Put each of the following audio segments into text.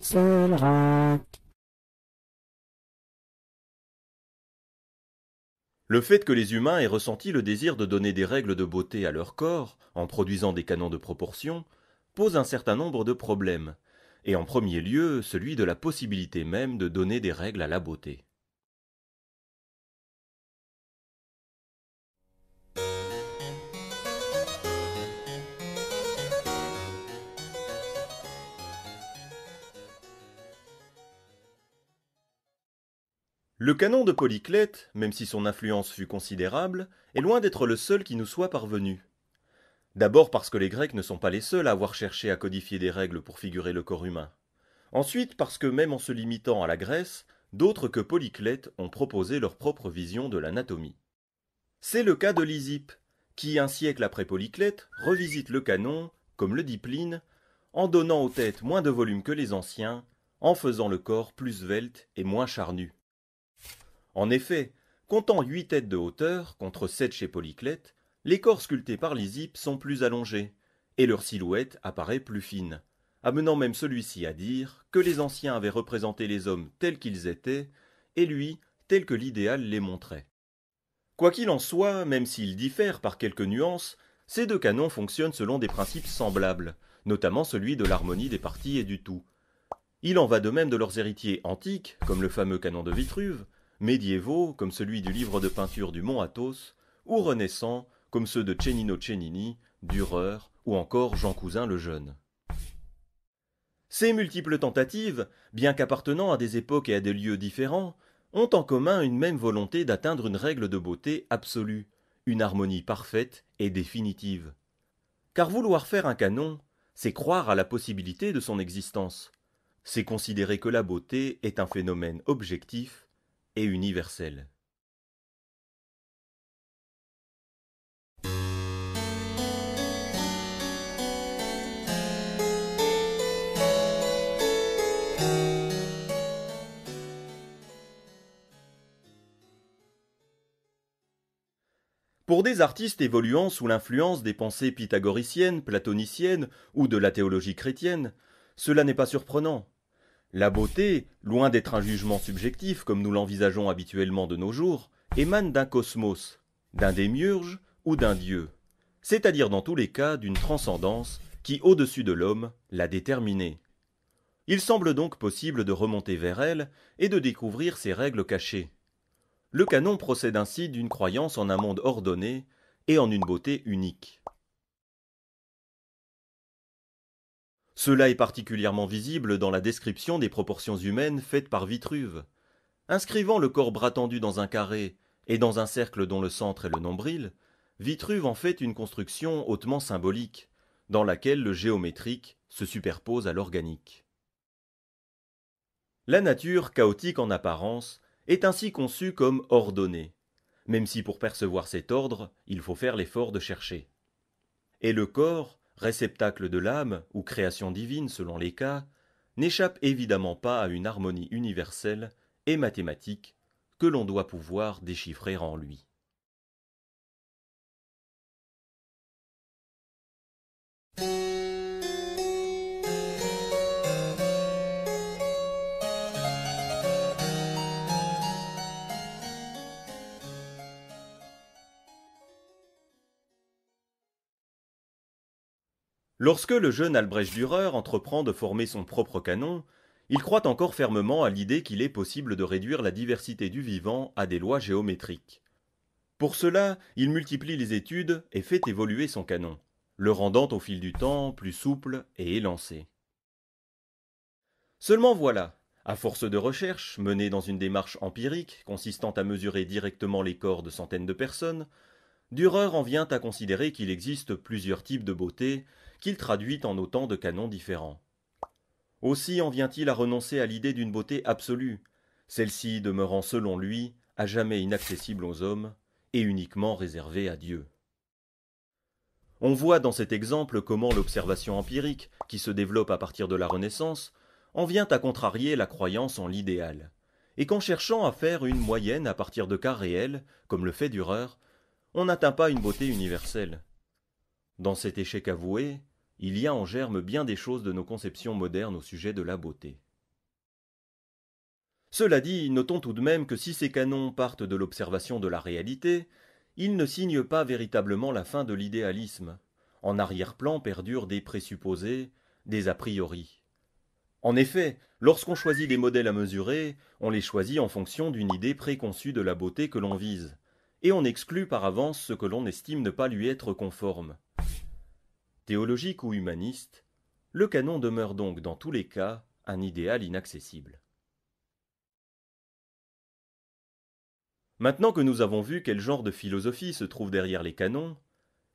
Le fait que les humains aient ressenti le désir de donner des règles de beauté à leur corps, en produisant des canons de proportion, pose un certain nombre de problèmes, et en premier lieu celui de la possibilité même de donner des règles à la beauté. Le canon de Polyclète, même si son influence fut considérable, est loin d'être le seul qui nous soit parvenu. D'abord parce que les Grecs ne sont pas les seuls à avoir cherché à codifier des règles pour figurer le corps humain. Ensuite parce que même en se limitant à la Grèce, d'autres que Polyclète ont proposé leur propre vision de l'anatomie. C'est le cas de Lysippe, qui, un siècle après Polyclète, revisite le canon, comme le dit Pline, en donnant aux têtes moins de volume que les anciens, en faisant le corps plus svelte et moins charnu. En effet, comptant huit têtes de hauteur contre sept chez Polyclète, les corps sculptés par Lysippe sont plus allongés, et leur silhouette apparaît plus fine, amenant même celui-ci à dire que les anciens avaient représenté les hommes tels qu'ils étaient, et lui tel que l'idéal les montrait. Quoi qu'il en soit, même s'ils diffèrent par quelques nuances, ces deux canons fonctionnent selon des principes semblables, notamment celui de l'harmonie des parties et du tout. Il en va de même de leurs héritiers antiques, comme le fameux canon de Vitruve, médiévaux, comme celui du livre de peinture du Mont Athos, ou renaissants, comme ceux de Cennino Cennini, Dürer ou encore Jean Cousin le Jeune. Ces multiples tentatives, bien qu'appartenant à des époques et à des lieux différents, ont en commun une même volonté d'atteindre une règle de beauté absolue, une harmonie parfaite et définitive. Car vouloir faire un canon, c'est croire à la possibilité de son existence, c'est considérer que la beauté est un phénomène objectif, et universelle. Pour des artistes évoluant sous l'influence des pensées pythagoriciennes, platoniciennes ou de la théologie chrétienne, cela n'est pas surprenant. La beauté, loin d'être un jugement subjectif comme nous l'envisageons habituellement de nos jours, émane d'un cosmos, d'un démiurge ou d'un dieu, c'est-à-dire dans tous les cas d'une transcendance qui, au-dessus de l'homme, l'a déterminée. Il semble donc possible de remonter vers elle et de découvrir ses règles cachées. Le canon procède ainsi d'une croyance en un monde ordonné et en une beauté unique. Cela est particulièrement visible dans la description des proportions humaines faites par Vitruve. Inscrivant le corps bras tendu dans un carré et dans un cercle dont le centre est le nombril, Vitruve en fait une construction hautement symbolique, dans laquelle le géométrique se superpose à l'organique. La nature, chaotique en apparence, est ainsi conçue comme ordonnée, même si pour percevoir cet ordre, il faut faire l'effort de chercher. Et le corps, réceptacle de l'âme ou création divine selon les cas, n'échappe évidemment pas à une harmonie universelle et mathématique que l'on doit pouvoir déchiffrer en lui. Lorsque le jeune Albrecht Dürer entreprend de former son propre canon, il croit encore fermement à l'idée qu'il est possible de réduire la diversité du vivant à des lois géométriques. Pour cela, il multiplie les études et fait évoluer son canon, le rendant au fil du temps plus souple et élancé. Seulement voilà, à force de recherches, menées dans une démarche empirique consistant à mesurer directement les corps de centaines de personnes, Dürer en vient à considérer qu'il existe plusieurs types de beauté, qu'il traduit en autant de canons différents. Aussi en vient-il à renoncer à l'idée d'une beauté absolue, celle-ci demeurant selon lui à jamais inaccessible aux hommes et uniquement réservée à Dieu. On voit dans cet exemple comment l'observation empirique, qui se développe à partir de la Renaissance, en vient à contrarier la croyance en l'idéal, et qu'en cherchant à faire une moyenne à partir de cas réels, comme le fait Dürer, on n'atteint pas une beauté universelle. Dans cet échec avoué, il y a en germe bien des choses de nos conceptions modernes au sujet de la beauté. Cela dit, notons tout de même que si ces canons partent de l'observation de la réalité, ils ne signent pas véritablement la fin de l'idéalisme. En arrière-plan perdurent des présupposés, des a priori. En effet, lorsqu'on choisit les modèles à mesurer, on les choisit en fonction d'une idée préconçue de la beauté que l'on vise, et on exclut par avance ce que l'on estime ne pas lui être conforme. Théologique ou humaniste, le canon demeure donc dans tous les cas un idéal inaccessible. Maintenant que nous avons vu quel genre de philosophie se trouve derrière les canons,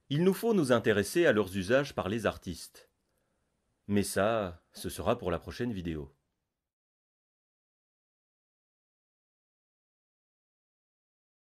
il nous faut nous intéresser à leurs usages par les artistes. Mais ça, ce sera pour la prochaine vidéo.